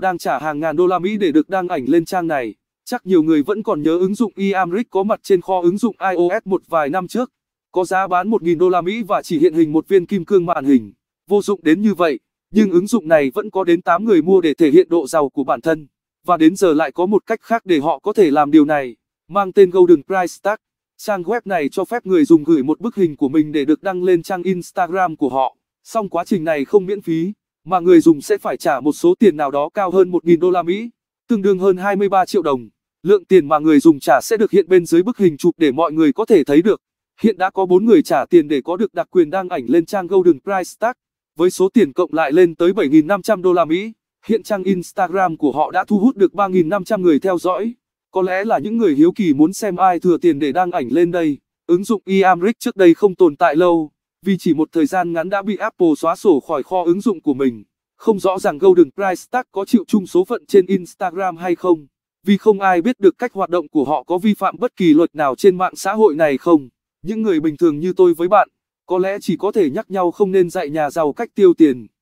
đang trả hàng ngàn đô la Mỹ để được đăng ảnh lên trang này. Chắc nhiều người vẫn còn nhớ ứng dụng eAmric có mặt trên kho ứng dụng iOS một vài năm trước. Có giá bán 1.000 đô la Mỹ và chỉ hiện hình một viên kim cương màn hình. Vô dụng đến như vậy, nhưng ứng dụng này vẫn có đến 8 người mua để thể hiện độ giàu của bản thân. Và đến giờ lại có một cách khác để họ có thể làm điều này, mang tên Golden Price Tag. Trang web này cho phép người dùng gửi một bức hình của mình để được đăng lên trang Instagram của họ. Song quá trình này không miễn phí mà người dùng sẽ phải trả một số tiền nào đó cao hơn 1.000 đô la Mỹ, tương đương hơn 23 triệu đồng. Lượng tiền mà người dùng trả sẽ được hiện bên dưới bức hình chụp để mọi người có thể thấy được. Hiện đã có 4 người trả tiền để có được đặc quyền đăng ảnh lên trang Golden Price Tag, với số tiền cộng lại lên tới 7.500 đô la Mỹ. Hiện trang Instagram của họ đã thu hút được 3.500 người theo dõi. Có lẽ là những người hiếu kỳ muốn xem ai thừa tiền để đăng ảnh lên đây. Ứng dụng Iamric trước đây không tồn tại lâu vì chỉ một thời gian ngắn đã bị Apple xóa sổ khỏi kho ứng dụng của mình. Không rõ ràng Golden Price Tag có chịu chung số phận trên Instagram hay không, vì không ai biết được cách hoạt động của họ có vi phạm bất kỳ luật nào trên mạng xã hội này không. Những người bình thường như tôi với bạn, có lẽ chỉ có thể nhắc nhau không nên dạy nhà giàu cách tiêu tiền.